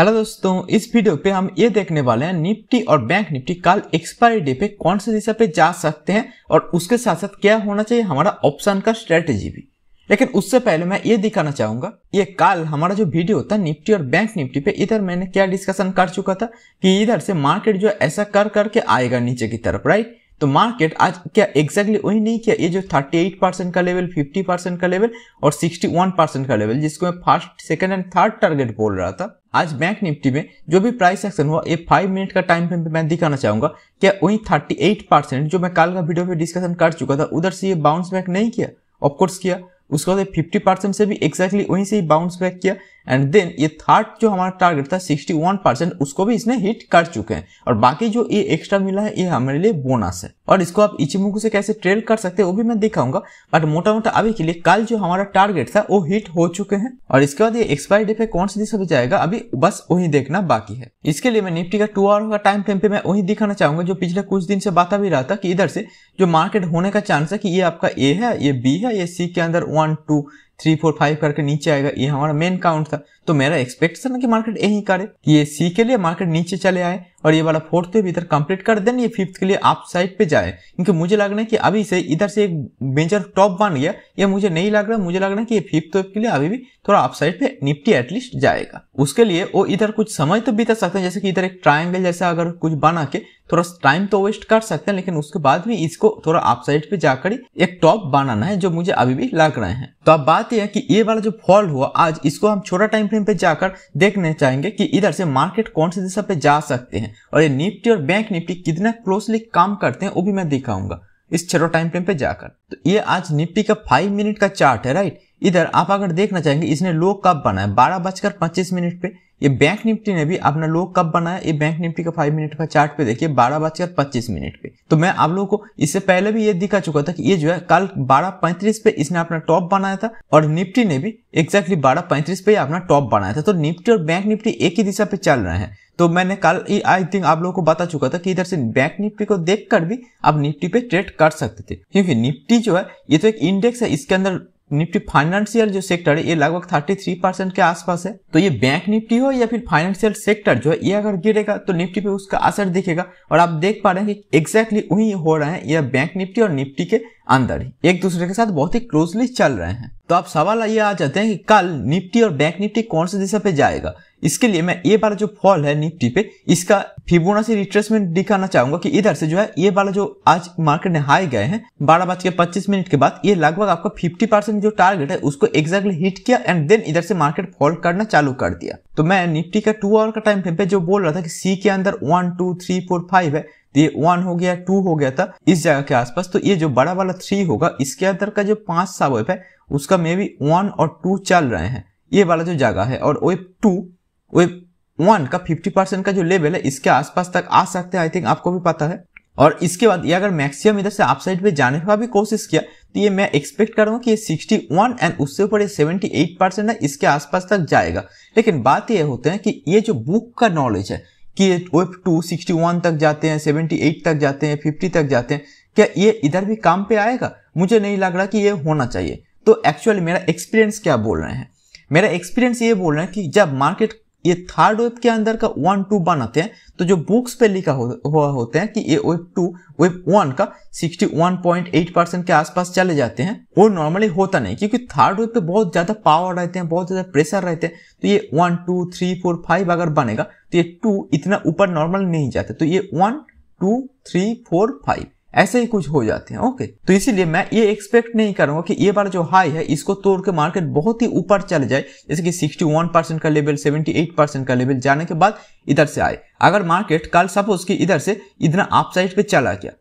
hello दोस्तों इस video पे हम ये देखने वाले हैं निफ्टी और बैंक निफ्टी कल एक्सपायरी डे पे कौन से दिशा पे जा सकते हैं और उसके साथ साथ क्या होना चाहिए हमारा ऑप्शन का स्ट्रेटेजी भी लेकिन उससे पहले मैं ये दिखाना चाहूंगा ये कल हमारा जो वीडियो था निफ्टी और बैंक निफ्टी पे इधर मैंने क्या डिस्कशन कर चुका था कि इधर से मार्केट जो ऐसा कर करके आएगा नीचे की तरफ राइट तो मार्केट आज क्या एग्जैक्टली exactly वही नहीं किया ये जो 38 परसेंट का लेवल 50 परसेंट का लेवल और 61 परसेंट का लेवल जिसको मैं first second and third target बोल रहा था आज बैंक निफ्टी में जो भी प्राइस एक्शन हुआ ये फाइव मिनट का टाइम फ्रेम पे मैं दिखाना चाहूंगा क्या वही थर्टी जो मैं कल का वीडियो पे डिस्कशन कर चुका था उधर से ये बाउंस बैक नहीं किया ऑफकोर्स किया उसके बाद फिफ्टी परसेंट से भी एक्जैक्टली exactly वहीं से ही बाउंस बैक किया एंड देन ये थर्ड जो हमारा टारगेट था 61 परसेंट उसको भी इसने हिट कर चुके हैं और बाकी जो ये एक्स्ट्रा मिला है ये हमारे लिए बोनस है और इसको आप इचिमुकू से कैसे ट्रेल कर सकते हैं वो भी मैं दिखाऊंगा बट मोटा मोटा अभी के लिए कल जो हमारा टारगेट था वो हिट हो चुके हैं और इसके बाद ये एक्सपायरी डेट पे कौन सी दिशा जाएगा अभी बस वही देखना बाकी है इसके लिए मैं निफ्टी का टू आवर का टाइम फ्रेम पे मैं वही दिखाना चाहूंगा जो पिछले कुछ दिन से बात भी रहा था कि इधर से जो मार्केट होने का चांस है कि ये आपका ए है ये बी है ये सी के अंदर one two three four five करके नीचे आएगा ये हमारा मेन काउंट था तो मेरा एक्सपेक्टेशन है कि मार्केट यही करे ये सी के लिए मार्केट नीचे चले आए और ये वाला फोर्थ के भीतर कंप्लीट कर देन ये फिफ्थ के लिए आप साइड पे जाए क्योंकि मुझे लग रहा है कि अभी से इधर से एक मेजर टॉप बन गया ये मुझे नहीं लग रहा मुझे लग रहा है कि ये फिफ्थ वेव के लिए अभी भी थोड़ा आप साइड पे निफ्टी एटलीस्ट जाएगा उसके लिए वो इधर कुछ समय तो बिता सकते हैं जैसे कि इधर एक ट्राइंगल जैसा अगर कुछ बना के थोड़ा टाइम तो वेस्ट कर सकते हैं लेकिन उसके बाद भी इसको थोड़ा आप साइड पे जाकर एक टॉप बनाना है जो मुझे अभी भी लग रहे हैं तो अब बात यह है कि ये वाला जो फॉल हुआ आज इसको हम छोटा टाइम स्क्रीन पे जाकर देखने चाहेंगे कि इधर से मार्केट कौन सी दिशा पे जा सकते हैं और ये निफ्टी और बैंक निफ्टी कितना क्लोजली काम करते हैं वो भी मैं दिखाऊंगा इस छोटो टाइम फ्रेम पे जाकर तो ये आज निफ्टी का फाइव मिनट का चार्ट है राइट इधर आप अगर देखना चाहेंगे इसने लो कब बनाया बारह बजकर पच्चीस मिनट पे ये बैंक निफ्टी ने भी अपना लो कब बनाया ये बैंक निफ्टी का फाइव मिनट का चार्ट पे देखिए बारह बजकर पच्चीस मिनट पे तो मैं आप लोगों को इससे पहले भी ये दिखा चुका था कि ये जो है कल बारह पैंतीस पे इसने अपना टॉप बनाया था और निफ्टी ने भी एक्जैक्टली बारह पैंतीस पे अपना टॉप बनाया था तो निफ्टी और बैंक निफ्टी एक ही दिशा पे चल रहे हैं तो मैंने कल आई थिंक आप लोगों को बता चुका था कि इधर से बैंक निफ्टी को देखकर भी आप निफ्टी पे ट्रेड कर सकते थे क्योंकि निफ्टी जो है ये तो एक इंडेक्स है इसके अंदर निफ्टी फाइनेंशियल जो सेक्टर है ये लगभग 33 परसेंट के आसपास है तो ये बैंक निफ्टी हो या फिर फाइनेंशियल सेक्टर जो है ये अगर गिरेगा तो निफ्टी पे उसका असर दिखेगा और आप देख पा रहे हैं कि एग्जैक्टली वही हो रहा है यह बैंक निफ्टी और निफ्टी के अंदर ही एक दूसरे के साथ बहुत ही क्लोजली चल रहे हैं तो आप सवाल ये आ जाते हैं कि कल निफ्टी और बैंक निफ्टी कौन से दिशा पे जाएगा इसके लिए मैं ये वाला जो फॉल है निफ्टी पे इसका फिबोना से रिट्रेसमेंट दिखाना चाहूंगा कि इधर से जो है ये वाला जो आज मार्केट ने हाई गए हैं बारह बज के पच्चीस मिनट के बाद ये लगभग आपका 50 परसेंट जो टारगेट है उसको एक्जैक्टली हिट किया एंड देन इधर से मार्केट फॉल करना चालू कर दिया तो मैं निफ्टी का टू आवर का टाइम फ्रेम पे जो बोल रहा था कि सी के अंदर one two three four five है तो ये वन हो गया टू हो गया था इस जगह के आसपास तो ये जो बड़ा वाला थ्री होगा इसके अंदर का जो पांच साब है उसका मे बी वन और टू चल रहे हैं ये वाला जो जगह है और वो टू वेब वन का 50 परसेंट का जो लेवल है इसके आसपास तक आ सकते हैं आई थिंक आपको भी पता है और इसके बाद ये अगर मैक्सिमम इधर से आप साइड पर जाने का भी कोशिश किया तो ये मैं एक्सपेक्ट कर रहा हूँ कि ये 61 एंड उससे ऊपर ये 78 परसेंट है इसके आसपास तक जाएगा लेकिन बात ये होते हैं कि ये जो बुक का नॉलेज है कि वेब टू सिक्सटी तक जाते हैं सेवेंटी तक जाते हैं फिफ्टी तक जाते हैं क्या ये इधर भी काम पे आएगा मुझे नहीं लग रहा कि ये होना चाहिए तो एक्चुअली मेरा एक्सपीरियंस क्या बोल रहे हैं मेरा एक्सपीरियंस ये बोल रहा है कि जब मार्केट ये थर्ड वेब के अंदर का वन टू बनाते हैं तो जो बुक्स पे लिखा हो, होते हैं कि ये वेब टू वेब वन का 61.8 परसेंट के आसपास चले जाते हैं वो नॉर्मली होता नहीं क्योंकि थर्ड वेब पे बहुत ज़्यादा पावर रहते हैं बहुत ज़्यादा प्रेशर रहते हैं तो ये one two three four five अगर बनेगा तो ये टू इतना ऊपर नॉर्मल नहीं जाता तो ये one two three four five ऐसे ही कुछ हो जाते हैं ओके तो इसीलिए मैं ये एक्सपेक्ट नहीं करूंगा कि ये बार जो हाई है इसको तोड़ के मार्केट बहुत ही ऊपर चल जाए जैसे कि 61 परसेंट का लेवल 78 परसेंट का लेवल जाने के बाद इधर से आए अगर मार्केट कल सपोज कि इधर से इतना साइड पर चला गया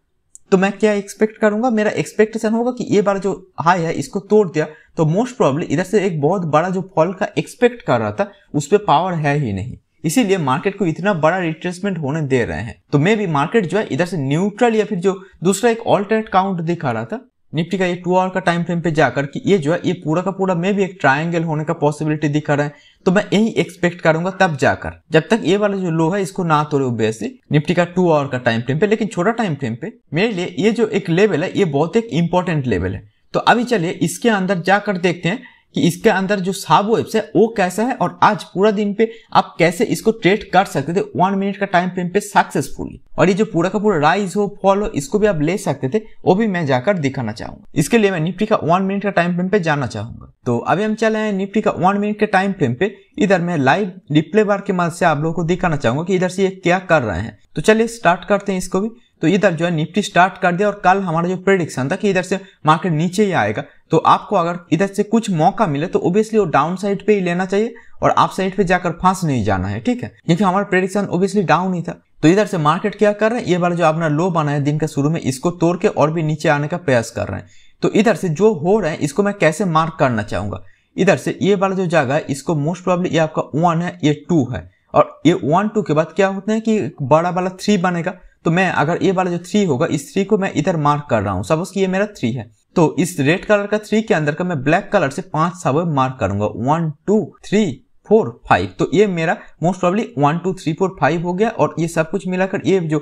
तो मैं क्या एक्सपेक्ट करूंगा मेरा एक्सपेक्टेशन होगा कि ये बार जो हाई है इसको तोड़ दिया तो मोस्ट प्रॉब्लम इधर से एक बहुत बड़ा जो फॉल का एक्सपेक्ट कर रहा था उस पर पावर है ही नहीं इसीलिए मार्केट को इतना बड़ा रिट्रेसमेंट होने दे रहे हैं तो मे भी मार्केट जो है इधर से न्यूट्रल या फिर जो दूसरा एक ऑल्टरनेट काउंट दिखा रहा था निफ्टी का ये टू आवर का टाइम फ्रेम पे जाकर कि ये जो है ये पूरा का पूरा मे भी एक ट्रायंगल होने का पॉसिबिलिटी दिखा रहा है तो मैं यही एक्सपेक्ट करूंगा तब जाकर जब तक ये वाला जो लो है इसको ना तोड़े बेसिक निफ्टी का टू आवर का टाइम फ्रेम पे लेकिन छोटा टाइम फ्रेम पे मेरे लिए ये जो एक लेवल है ये बहुत एक इंपॉर्टेंट लेवल है तो अभी चलिए इसके अंदर जाकर देखते हैं कि इसके अंदर जो साब वेब्स है वो कैसा है और आज पूरा दिन पे आप कैसे इसको ट्रेड कर सकते थे वन मिनट का टाइम फ्रेम पे सक्सेसफुली और ये जो पूरा का पूरा राइज हो फॉल हो इसको भी आप ले सकते थे वो भी मैं जाकर दिखाना चाहूंगा इसके लिए मैं निफ्टी का वन मिनट का टाइम फ्रेम पे जाना चाहूंगा तो अभी हम चले हैं निफ्टी का वन मिनट के टाइम फ्रेम पे इधर मैं लाइव रिप्ले बार के मदद से आप लोगों को दिखाना चाहूंगा कि इधर से ये क्या कर रहे हैं तो चलिए स्टार्ट करते हैं इसको भी तो इधर जो है निफ्टी स्टार्ट कर दिया और कल हमारा जो प्रेडिक्शन था कि इधर से मार्केट नीचे ही आएगा तो आपको अगर इधर से कुछ मौका मिले तो ओब्वियसली वो डाउन साइड पे ही लेना चाहिए और आप साइड पे जाकर फांस नहीं जाना है ठीक है क्योंकि हमारा प्रेडिक्शन ओब्वियसली डाउन ही था तो इधर से मार्केट क्या कर रहे हैं ये बार जो अपना लो बना है दिन के शुरू में इसको तोड़ के और भी नीचे आने का प्रयास कर रहे हैं तो इधर से जो हो रहा है इसको मैं कैसे मार्क करना चाहूंगा इधर से ये वाला जो जगह है इसको मोस्ट प्रॉब्लली ये आपका वन है ये टू है और ये वन टू के बाद क्या होते हैं कि बड़ा वाला थ्री बनेगा तो मैं अगर ये वाला जो थ्री होगा इस थ्री को मैं इधर मार्क कर रहा हूँ सपोज कि ये मेरा थ्री है तो इस रेड कलर का थ्री के अंदर का मैं ब्लैक कलर से पांच सब मार्क करूंगा one two three four five तो ये मेरा most probably one two three four five हो गया और ये सब कुछ मिलाकर ये जो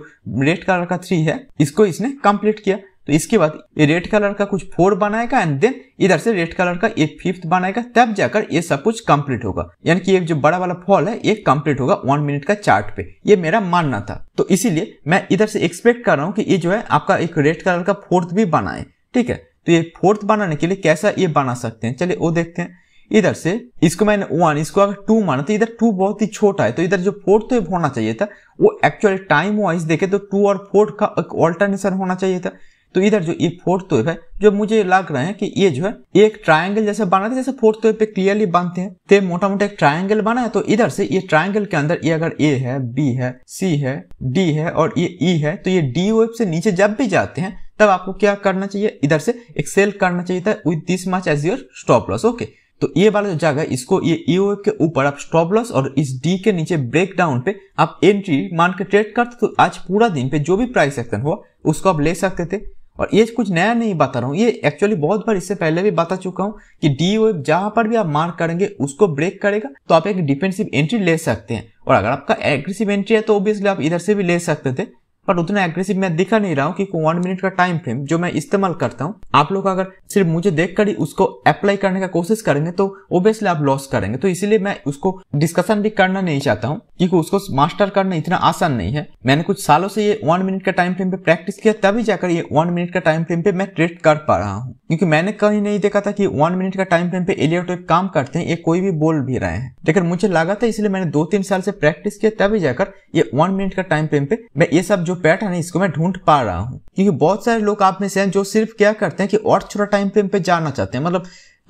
रेड कलर का थ्री है इसको इसने कंप्लीट किया तो इसके बाद ये रेड कलर का कुछ फोर बनाएगा एंड देन इधर से रेड कलर का एक फिफ्थ बनाएगा तब जाकर ये सब कुछ कंप्लीट होगा यानी कि ये जो बड़ा वाला फॉल है ये कंप्लीट होगा वन मिनट का चार्ट पे ये मेरा मानना था तो इसीलिए मैं इधर से एक्सपेक्ट कर रहा हूँ कि ये जो है आपका एक रेड कलर का फोर्थ भी बनाए ठीक है तो ये फोर्थ बनाने के लिए कैसा ये बना सकते हैं चलिए वो देखते हैं इधर से इसको मैंने वन इसको अगर टू माना तो इधर टू बहुत ही छोटा है तो इधर जो फोर्थ वेव होना चाहिए था वो एक्चुअली टाइम वाइज देखे तो टू और फोर्थ का एक ऑल्टरनेशन होना चाहिए था तो इधर जो ये फोर्थ वेव है जो मुझे लग रहा है कि ये जो है एक ट्रायंगल जैसे बना था जैसे फोर्थ वेव पे क्लियरली बांधते हैं तो मोटा मोटा एक ट्रायंगल बना है तो इधर से ये ट्रायंगल के अंदर ये अगर ए है बी है सी है डी है और ये ई e है तो ये डी वेव से नीचे जब भी जाते हैं तब आपको क्या करना चाहिए इधर से एक सेल करना चाहिए था with this much as your stop loss okay तो ये वाला जो जगह इसको ये ईओ e के ऊपर आप स्टॉप लॉस और इस डी के नीचे ब्रेक डाउन पे आप एंट्री मान के ट्रेड करते तो आज पूरा दिन पे जो भी प्राइस एक्शन हुआ उसको आप ले सकते थे और ये कुछ नया नहीं बता रहा हूँ ये एक्चुअली बहुत बार इससे पहले भी बता चुका हूँ कि डी ओ जहां पर भी आप मार्क करेंगे उसको ब्रेक करेगा तो आप एक डिफेंसिव एंट्री ले सकते हैं और अगर आपका एग्रेसिव एंट्री है तो ऑब्वियसली आप इधर से भी ले सकते थे पर उतना एग्रेसिव मैं दिखा नहीं रहा हूँ क्योंकि वन मिनट का टाइम फ्रेम जो मैं इस्तेमाल करता हूँ आप लोग अगर सिर्फ मुझे देख कर ही उसको अप्लाई करने का कोशिश करेंगे तो ओबियसली आप लॉस करेंगे तो इसीलिए मैं उसको डिस्कशन भी करना नहीं चाहता हूँ क्योंकि उसको मास्टर करना इतना आसान नहीं है मैंने कुछ सालों से ये वन मिनट का टाइम फ्रेम पे प्रैक्टिस किया तभी जाकर ये वन मिनट का टाइम फ्रेम पे मैं ट्रेड कर पा रहा हूँ क्योंकि मैंने कहीं नहीं देखा था कि वन मिनट का टाइम फ्रेम पे एलियट वेब काम करते हैं ये कोई भी बोल भी रहे हैं लेकिन मुझे लगा था इसलिए मैंने दो तीन साल से प्रैक्टिस किया तभी जाकर ये वन मिनट का टाइम फ्रेम पे मैं ये सब जो पैटर्न है इसको मैं ढूंढ पा रहा हूँ क्योंकि बहुत सारे लोग आप में से हैं जो सिर्फ क्या करते हैं कि और छोटा टाइम फ्रेम पे जाना चाहते हैं मतलब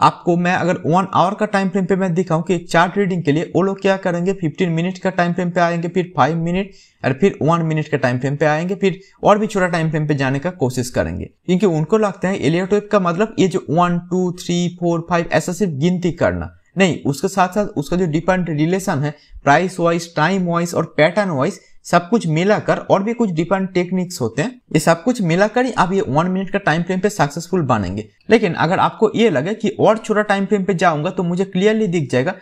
आपको मैं अगर वन आवर का टाइम फ्रेम पे मैं दिखाऊं कि चार्ट रीडिंग के लिए वो लोग क्या करेंगे फिफ्टीन मिनट का टाइम फ्रेम पे आएंगे फिर फाइव मिनट और फिर वन मिनट का टाइम फ्रेम पे आएंगे फिर और भी छोटा टाइम फ्रेम पे जाने का कोशिश करेंगे क्योंकि उनको लगता है एलियट का मतलब ये जो one two three four five ऐसा सिर्फ गिनती करना नहीं उसके साथ साथ उसका जो डिफरेंट रिलेशन है प्राइस वाइज टाइम वाइज और पैटर्न वाइज सब कुछ मिलाकर और भी कुछ डिफरेंट टेक्निक्स होते हैं ये सब कुछ मिलाकर ही आप ये वन मिनट का टाइम फ्रेम पे सक्सेसफुल बनेंगे लेकिन अगर आपको ये लगे कि और छोटा टाइम फ्रेम पे जाऊंगा तो मुझे क्लियरली दिख जाएगा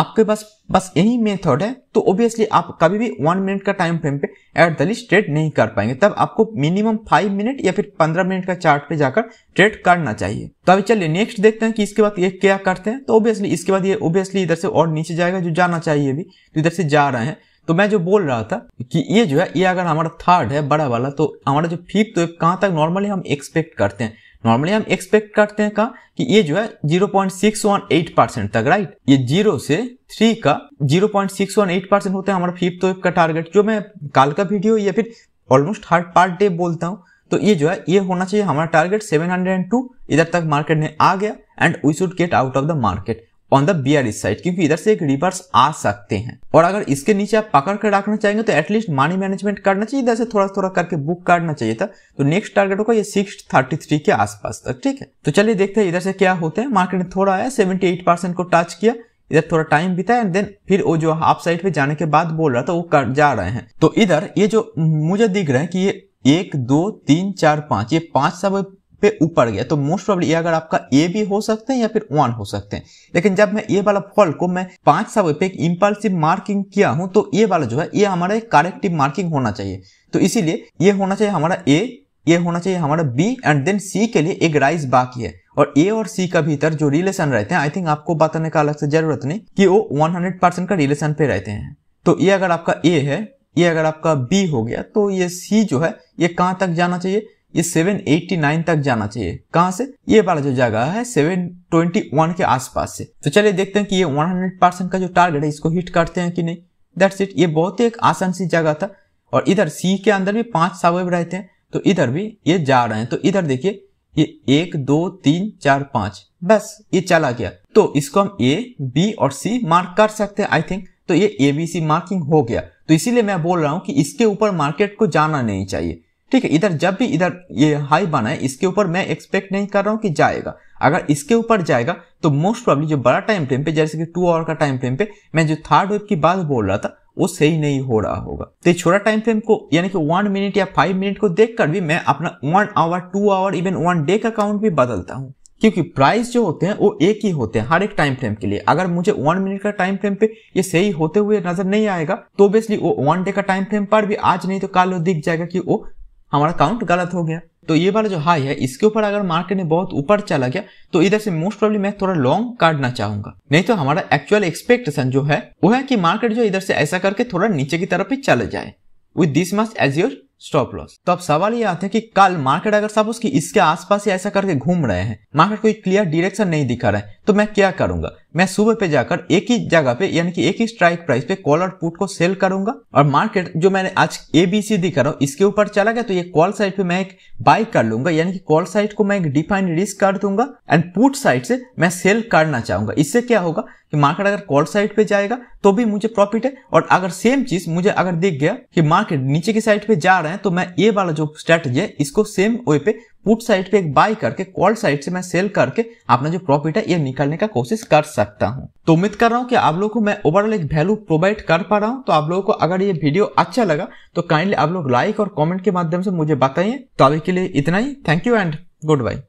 आपके पास बस यही मेथड है तो ऑब्वियसली आप कभी भी वन मिनट का टाइम फ्रेम पे एट द लिस्ट ट्रेड नहीं कर पाएंगे तब आपको मिनिमम फाइव मिनट या फिर पंद्रह मिनट का चार्ट पे जाकर ट्रेड करना चाहिए तो अभी चलिए नेक्स्ट देखते हैं कि इसके बाद ये क्या करते हैं तो ऑब्वियसली इसके बाद ये ऑब्वियसली इधर से और नीचे जाएगा जो जाना चाहिए अभी तो इधर से जा रहे हैं तो मैं जो बोल रहा था कि ये जो है ये अगर हमारा थर्ड है बड़ा वाला तो हमारा जो फिफ्थ तो कहाँ तक नॉर्मली हम एक्सपेक्ट करते हैं नॉर्मली हम एक्सपेक्ट करते हैं कहा कि ये जो है 0.618 परसेंट तक राइट ये जीरो से थ्री का 0.618 परसेंट होता है हमारा फिफ्थ वेव तो का टारगेट जो मैं कल का वीडियो या फिर ऑलमोस्ट हर पार्ट डे बोलता हूँ तो ये जो है ये होना चाहिए हमारा टारगेट 702 इधर तक मार्केट में आ गया and we should get out of the market on the bear side क्योंकि इधर से एक रिवर्स आ सकते हैं और अगर इसके नीचे आप पकड़ कर रखना चाहेंगे तो एटलीस्ट मनी मैनेजमेंट करना चाहिए इधर से थोड़ा थोड़ा करके बुक करना चाहिए था तो नेक्स्ट टारगेट होगा ये सिक्स थर्टी थ्री के आसपास तक ठीक है तो चलिए देखते हैं इधर से क्या होते हैं मार्केट ने थोड़ा आया सेवेंटी एट परसेंट को टच किया इधर थोड़ा टाइम बिता है देन फिर वो जो हाफ साइड पे जाने के बाद बोल रहा था वो कर जा रहे हैं तो इधर ये जो मुझे दिख रहा है कि ये एक दो तीन चार पांच ये पांच सब पे ऊपर गया तो मोस्ट प्रॉब्लम अगर आपका ए भी हो सकते हैं या फिर वन हो सकते हैं लेकिन जब मैं ये वाला फॉल को मैं पांच सबवे पे एक इम्पल्सिव मार्किंग किया हूं तो ये वाला जो है ये हमारा एक करेक्टिव मार्किंग होना चाहिए तो इसीलिए ये होना चाहिए हमारा ए ये होना चाहिए हमारा बी एंड देन सी के लिए एक राइस बाकी है और ए और सी का भीतर जो रिलेशन रहते हैं आई थिंक आपको बताने का अलग से जरूरत नहीं कि वो 100% का रिलेशन पे रहते हैं तो ये अगर आपका ए है ये अगर आपका बी हो गया तो ये सी जो है ये कहाँ तक जाना चाहिए ये 789 तक जाना चाहिए कहां से ये वाला जो जगह है 721 के आसपास से तो चलिए देखते हैं कि ये 100 परसेंट का जो टारगेट है इसको हिट करते हैं कि नहीं दैट्स इट ये बहुत ही एक आसान सी जगह था और इधर सी के अंदर भी पांच सावेब रहते हैं तो इधर भी ये जा रहे हैं तो इधर देखिए ये एक दो तीन चार पांच बस ये चला गया तो इसको हम ए बी और सी मार्क कर सकते हैं आई थिंक तो ये ए बी सी मार्किंग हो गया तो इसीलिए मैं बोल रहा हूँ कि इसके ऊपर मार्केट को जाना नहीं चाहिए ठीक है इधर जब भी इधर ये हाई बना है इसके ऊपर मैं एक्सपेक्ट नहीं कर रहा हूँ कि जाएगा अगर इसके ऊपर जाएगा तो मोस्ट प्रॉब्ली जो बड़ा टाइम फ्रेम पे जैसे कि टू आवर का टाइम फ्रेम पे मैं जो थर्ड वेव की बात बोल रहा था वो सही नहीं हो रहा होगा तो छोटा टाइम फ्रेम को यानी कि वन मिनट या फाइव मिनट को देख भी मैं अपना one hour two hour even one day का काउंट भी बदलता हूँ क्योंकि प्राइस जो होते हैं वो एक ही होते हैं हर एक टाइम फ्रेम के लिए अगर मुझे वन मिनट का टाइम फ्रेम पे ये सही होते हुए नजर नहीं आएगा तो ऑब्वियसली वो वन डे का टाइम फ्रेम पर भी आज नहीं तो कल दिख जाएगा कि वो हमारा काउंट गलत हो गया तो ये वाला जो हाई है इसके ऊपर अगर मार्केट ने बहुत ऊपर चला गया तो इधर से मोस्ट प्रॉब्लम मैं थोड़ा लॉन्ग काटना चाहूंगा नहीं तो हमारा एक्चुअल एक्सपेक्टेशन जो है वो है कि मार्केट जो इधर से ऐसा करके थोड़ा नीचे की तरफ ही चले जाए with this must as your stop loss तो अब सवाल ये आते हैं कि कल मार्केट अगर सब उसकी इसके आसपास ही ऐसा करके घूम रहे हैं मार्केट कोई क्लियर डायरेक्शन नहीं दिखा रहा है तो मैं क्या करूंगा मैं सुबह पे जाकर एक ही जगह पे यानी कि एक ही स्ट्राइक प्राइस पे कॉल और पुट को सेल करूंगा और मार्केट जो मैंने आज एबीसी दिखा रहा हूँ इसके ऊपर चला गया तो ये कॉल साइड पे मैं एक बाय कर लूंगा यानी कि कॉल साइड को मैं एक डिफाइंड रिस्क कर दूंगा एंड पुट साइड से मैं सेल करना चाहूंगा इससे क्या होगा कि मार्केट अगर कॉल साइड पे जाएगा तो भी मुझे प्रॉफिट है और अगर सेम चीज मुझे अगर दिख गया कि मार्केट नीचे की साइड पे जा रहे हैं तो मैं ये वाला जो स्ट्रेटेजी है इसको सेम वे पे पुट साइड पे एक बाय करके कॉल साइड से मैं सेल करके अपना जो प्रॉफिट है ये निकालने का कोशिश कर सकता हूँ तो उम्मीद कर रहा हूँ कि आप लोगों को मैं ओवरऑल एक वैल्यू प्रोवाइड कर पा रहा हूँ तो आप लोगों को अगर ये वीडियो अच्छा लगा तो काइंडली आप लोग लाइक और कॉमेंट के माध्यम से मुझे बताइए तो अभी के लिए इतना ही thank you and good bye